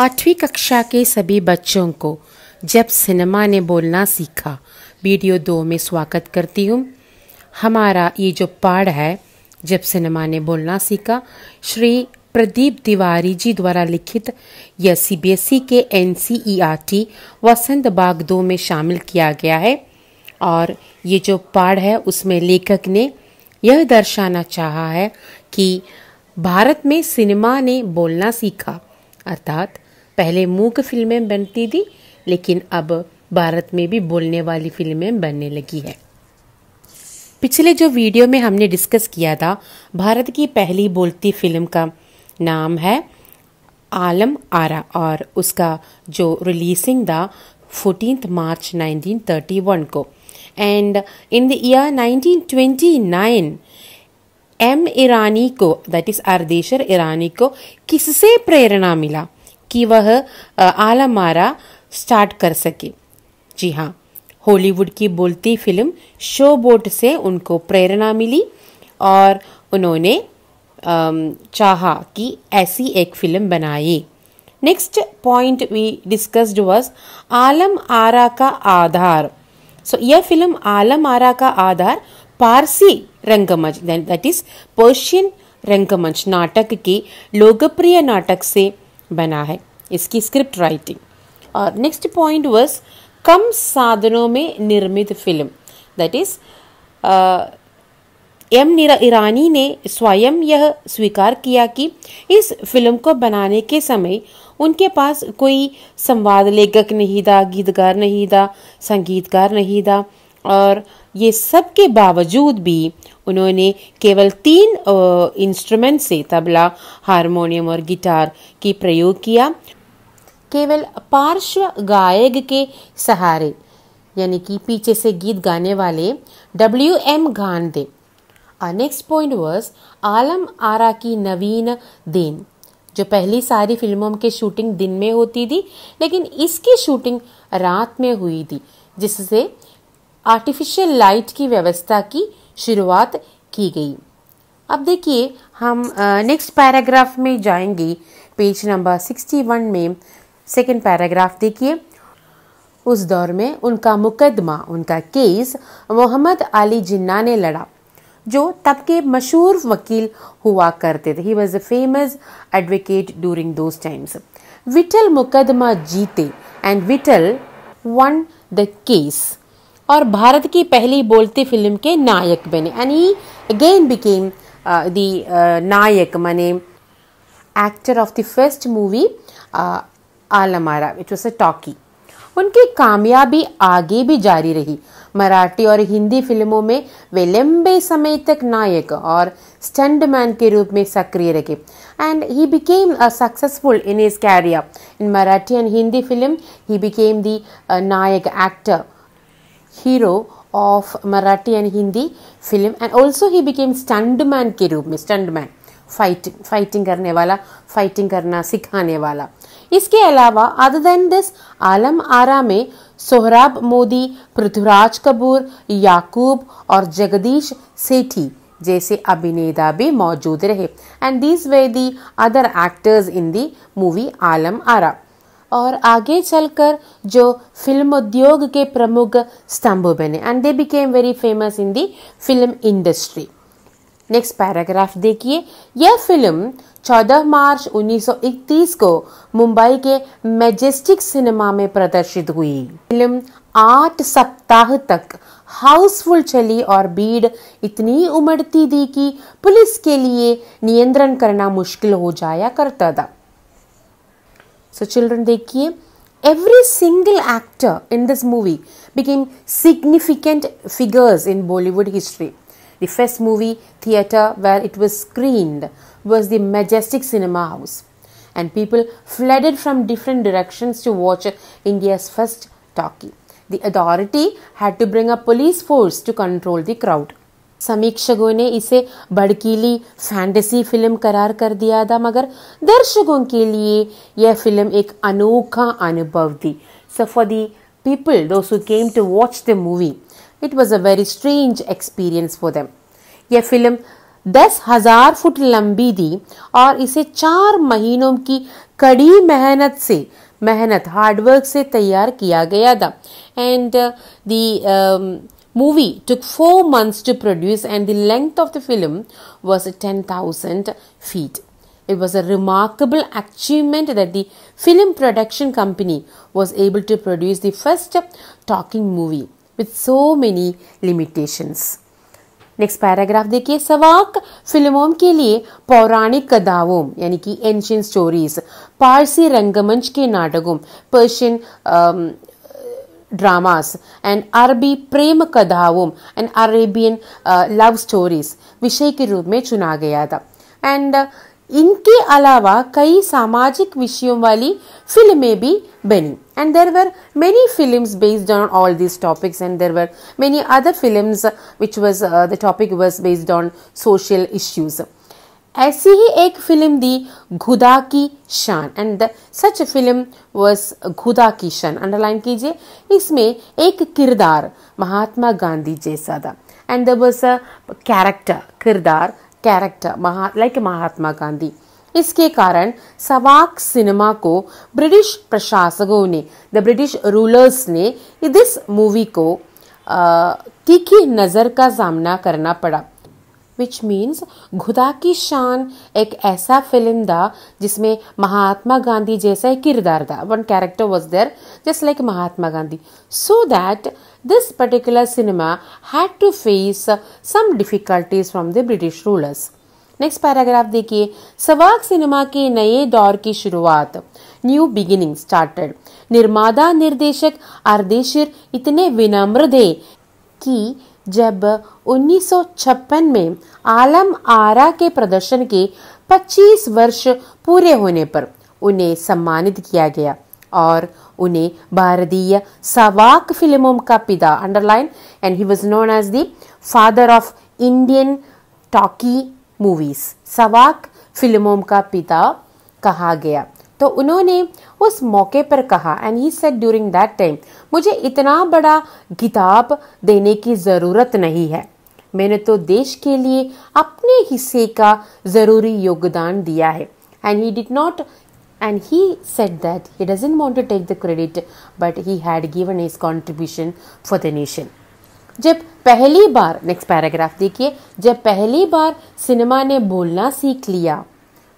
आठवीं कक्षा के सभी बच्चों को जब सिनेमा ने बोलना सीखा वीडियो दो में स्वागत करती हूँ हमारा ये जो पाठ है जब सिनेमा ने बोलना सीखा श्री प्रदीप तिवारी जी द्वारा लिखित यह CBSE e K N T e Vasant बाग दो में शामिल किया गया है और ये जो पाठ है उसमें लेखक ने यह दर्शाना चाहा है कि भारत में सिनेमा ने बोलना सीखा अर्थात पहले मूक फिल्में बनती थी लेकिन अब भारत में भी बोलने वाली फिल्में बनने लगी है पिछले जो वीडियो में हमने डिस्कस किया था भारत की पहली बोलती फिल्म का नाम है आलम आरा और उसका जो रिलीजिंग था फोर्टीन मार्च 1931 को and in the year 1929 M Irani को दैट इज़ आरदेशर ईरानी को किससे प्रेरणा मिला कि वह आला मारा स्टार्ट कर सके जी हाँ हॉलीवुड की बोलती फिल्म शो बोट से उनको प्रेरणा मिली और उन्होंने चाहा कि ऐसी एक फिल्म बनाई next point we discussed was Alam Ara का आधार सो so, यह फिल्म आलम आरा का आधार पारसी रंगमंच दैट इज पर्शियन रंगमंच नाटक के लोकप्रिय नाटक से बना है इसकी स्क्रिप्ट राइटिंग और नेक्स्ट पॉइंट वॉज कम साधनों में निर्मित film that is M Irani ने स्वयं यह स्वीकार किया कि इस फिल्म को बनाने के समय उनके पास कोई संवाद लेखक नहीं था गीतकार नहीं था संगीतकार नहीं था और ये सब के बावजूद भी उन्होंने केवल तीन इंस्ट्रूमेंट से तबला हारमोनियम और गिटार की प्रयोग किया केवल पार्श्व गायक के सहारे यानी कि पीछे से गीत गाने वाले डब्ल्यू एम गांधे next point was Alam Ara की नवीन देन जो पहली सारी फिल्मों के शूटिंग दिन में होती थी लेकिन इसकी शूटिंग रात में हुई थी जिससे आर्टिफिशियल लाइट की व्यवस्था की शुरुआत की गई अब देखिए हम नेक्स्ट पैराग्राफ में जाएंगे पेज नंबर 61 में सेकंड पैराग्राफ देखिए उस दौर में उनका मुकदमा उनका केस मोहम्मद अली जिन्ना ने लड़ा जो तब के मशहूर वकील हुआ करते थे he was a famous advocate during those times Vithal मुकदमा जीते and Vithal won the case और भारत की पहली बोलती फिल्म के नायक बने यानी अगेन बिकेम द नायक माने actor of the first movie आलमारा which was a talkie उनकी कामयाबी आगे भी जारी रही मराठी और हिंदी फिल्मों में वे लंबे समय तक नायक और स्टंडमैन के रूप में सक्रिय रहे and he became successful in his career in Marathi and Hindi film he became the नायक actor hero of Marathi and Hindi film and also he became became man के रूप में स्टंड मैन फाइटिंग फाइटिंग करने वाला फाइटिंग करना सिखाने वाला इसके अलावा other than this Alam Ara में सोहराब मोदी पृथ्वीराज कपूर याकूब और जगदीश सेठी जैसे अभिनेता भी मौजूद रहे and these were the other actors in the movie Alam Ara और आगे चलकर जो फिल्म उद्योग के प्रमुख स्तंभ बने and they became very famous in the film industry next paragraph देखिए यह फिल्म 14 मार्च 1931 को मुंबई के मैजेस्टिक सिनेमा में प्रदर्शित हुई फिल्म आठ सप्ताह तक हाउसफुल चली और भीड़ इतनी उमड़ती थी कि पुलिस के लिए नियंत्रण करना मुश्किल हो जाया करता था So, children, देखिए every single actor in this movie became significant figures in Bollywood history. The first movie theatre where it was screened was the Majestic Cinema House, and people flooded from different directions to watch India's first talkie. The authority had to bring a police force to control the crowd. समीक्षकों ने इसे भड़कीली fantasy film करार कर दिया था मगर दर्शकों के लिए यह फिल्म एक अनोखा अनुभव थी so for the people those who came to watch the movie it was a very strange experience for यह फिल्म दस हजार फुट लंबी थी और इसे चार महीनों की कड़ी मेहनत से मेहनत हार्डवर्क से तैयार किया गया था and the uh, movie took four months to produce, and the length of the film was 10,000 feet. It was a remarkable achievement that the film production company was able to produce the first talking movie with so many limitations. Next paragraph देखिए सवाक फिल्मों के लिए पौराणिक कदावों यानी कि ancient stories Parsi रंगमंच के नाटकों पर्शियन dramas and अरबी प्रेम कदावम एंड अरेबियन लव स्टोरीज विषय के रूप में चुना गया था एंड इनके अलावा कई सामाजिक विषयों वाली फिल्में भी बनी and there were many films based on all these topics and there were many other films which was uh, the topic was based on social issues ऐसी ही एक फिल्म दी घुदा की शान एंड सच फिल्म वॉज घुदा की शान underline कीजिए इसमें एक किरदार महात्मा गांधी जैसा था and the was a character किरदार कैरेक्टर महा लाइक महात्मा गांधी इसके कारण सवाक सिनेमा को ब्रिटिश प्रशासकों ने द ब्रिटिश रूलर्स ने दिस मूवी को तीखी नज़र का सामना करना पड़ा विच मीन्स खुदा की शान एक ऐसा फिल्म था जिसमें महात्मा गांधी जैसा एक किरदार था one character was there just like Mahatma Gandhi so that this particular cinema had to face some difficulties from the British rulers next paragraph देखिए सवाक सिनेमा के नए दौर की शुरुआत न्यू बिगिनिंग स्टार्टेड निर्माता निर्देशक आरदेशिर इतने विनम्र थे कि जब 1956 में आलम आरा के प्रदर्शन के 25 वर्ष पूरे होने पर उन्हें सम्मानित किया गया और उन्हें भारतीय सवाक फिल्मों का पिता underline and he was known as the father of Indian talkie movies सवाक फिल्मों का पिता कहा गया तो उन्होंने उस मौके पर कहा and he said during that time मुझे इतना बड़ा किताब देने की ज़रूरत नहीं है मैंने तो देश के लिए अपने हिस्से का ज़रूरी योगदान दिया है and he did not and he said that he doesn't want to take the credit but he had given his contribution for the nation जब पहली बार नेक्स्ट पैराग्राफ देखिए जब पहली बार सिनेमा ने बोलना सीख लिया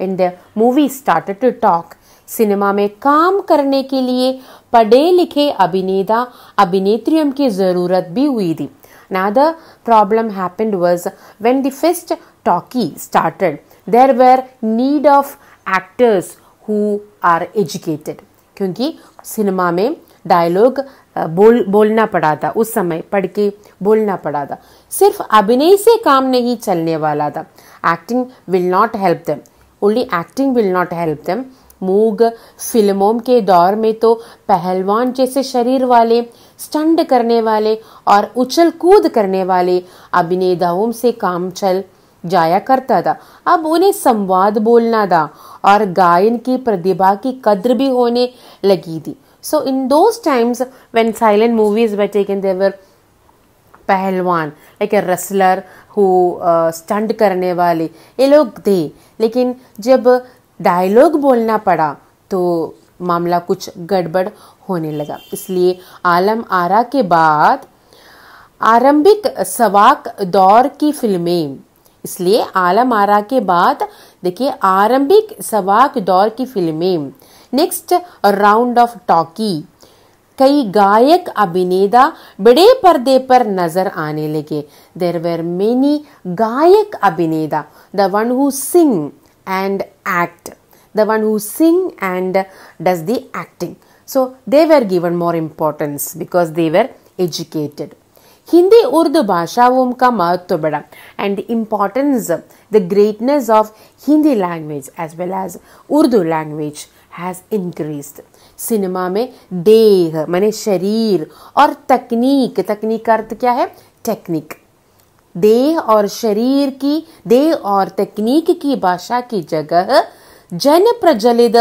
and the movie started to talk cinema में काम करने के लिए पढ़े लिखे अभिनेता अभिनेत्रियों की ज़रूरत भी हुई थी Another problem happened was when the first talkie started there were need of actors who are educated क्योंकि सिनेमा में डायलॉग बोल बोलना पड़ा था उस समय पढ़ के बोलना पड़ा था सिर्फ अभिनय से काम नहीं चलने वाला था acting will not help them only acting will not help them मूग फिल्मों के दौर में तो पहलवान जैसे शरीर वाले स्टंड करने वाले और उछल कूद करने वाले अभिनेताओं से काम चल जाया करता था अब उन्हें संवाद बोलना था और गायन की प्रतिभा की कद्र भी होने लगी थी so in those times when silent movies were taken देवर पहलवान लाइक ए रेसलर हो स्टंट करने वाले ये लोग थे लेकिन जब डायलॉग बोलना पड़ा तो मामला कुछ गड़बड़ होने लगा इसलिए आलम आरा के बाद आरंभिक सवाक दौर की फिल्में इसलिए आलम आरा के बाद देखिए आरंभिक सवाक दौर की फिल्में नेक्स्ट राउंड ऑफ टॉकी कई गायक अभिनेता बड़े पर्दे पर नजर आने लगे देर वेर मेनी गायक अभिनेता the one who sing and act the one who sing and does the acting so they were given more importance because they were educated Hindi Urdu भाषाओं का महत्व बढ़ा and importance the greatness of Hindi language as well as Urdu language has increase cinema में देह माने शरीर और तकनीक तकनीक का अर्थ क्या है टेक्निक देह और शरीर की देह और तकनीक की भाषा की जगह जन प्रचलित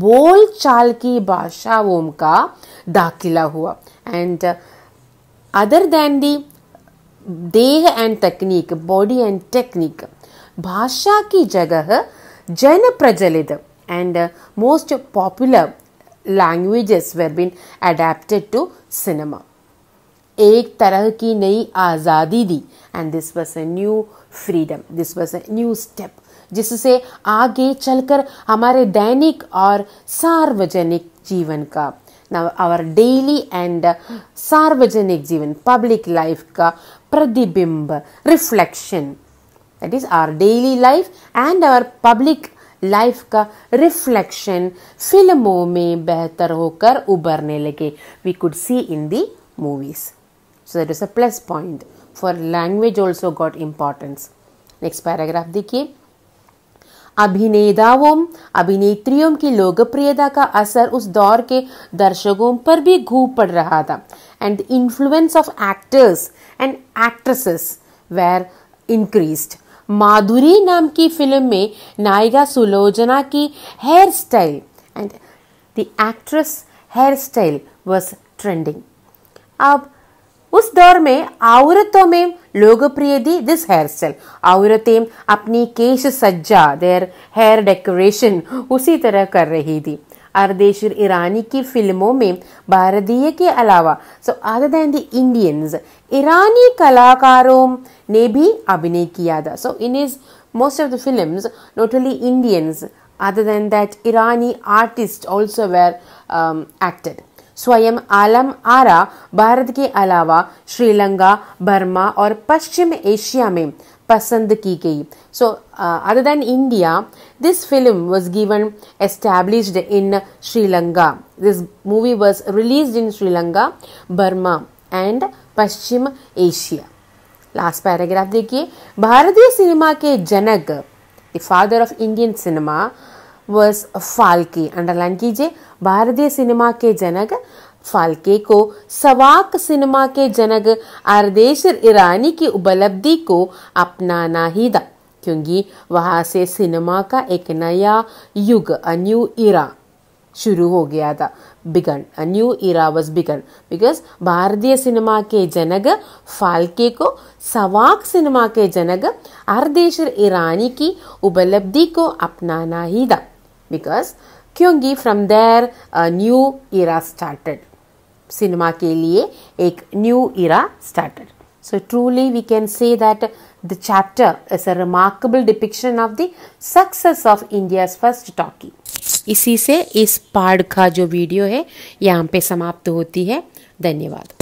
बोल चाल की भाषाओं का दाखिला हुआ एंड अदर देन दी देह एंड तकनीक बॉडी एंड टेक्निक भाषा की जगह जन प्रचलित and most popular languages were been adapted to cinema एक तरह की नई आज़ादी दी and this was a new freedom this was a new step जिससे आगे चलकर हमारे दैनिक और सार्वजनिक जीवन का आवर डेली एंड सार्वजनिक जीवन पब्लिक लाइफ का प्रतिबिंब reflection that is our daily life and our public life का रिफ्लेक्शन फिल्मों में बेहतर होकर उभरने लगे we could see in the movies so that is a plus point for language also got importance next paragraph देखिए अभिनेताओं अभिनेत्रियों की लोकप्रियता का असर उस दौर के दर्शकों पर भी घूम पड़ रहा था and the influence of actors and actresses were increased Madhuri नाम की फिल्म में नायिका सुलोचना की hair style and the actress hair style was trending अब उस दौर में औरतों में लोकप्रिय थी दिस हेयर स्टाइल औरतें अपनी केश सज्जा देयर हेयर डेकोरेशन उसी तरह कर रही थी अर्देशिर ईरानी की फिल्मों में भारतीय के अलावा so other than the Indians Irani कलाकारों ने भी अभिनय किया था so in is most of the films not only Indians other than that Irani artist also were acted स्वयं आलम आरा भारत के अलावा श्रीलंका बर्मा और पश्चिम एशिया में पसंद की गई so other than India this film was given established in Sri Lanka this movie was release in Sri Lanka Burma and पश्चिम Asia last paragraph देखिए भारतीय सिनेमा के जनक the father of Indian cinema वर्स फाल्के अंडरलाइन कीजिए भारतीय सिनेमा के जनक फाल्के को सवाक सिनेमा के जनक आरदेशर ईरानी की उपलब्धि को अपनाना ही था क्योंकि वहां से सिनेमा का एक नया युग अ न्यू इरा शुरू हो गया था began a new era was began because भारतीय सिनेमा के जनक फाल्के को सवाक सिनेमा के जनक अर्देशर ईरानी की उपलब्धि को अपनाना ही था बिकॉज क्योंकि from there a new era started cinema के लिए एक new era started so truly we can say that the chapter is a remarkable depiction of the success of India first talkie इसी से इस पार्ट का जो video है यहाँ पे समाप्त होती है धन्यवाद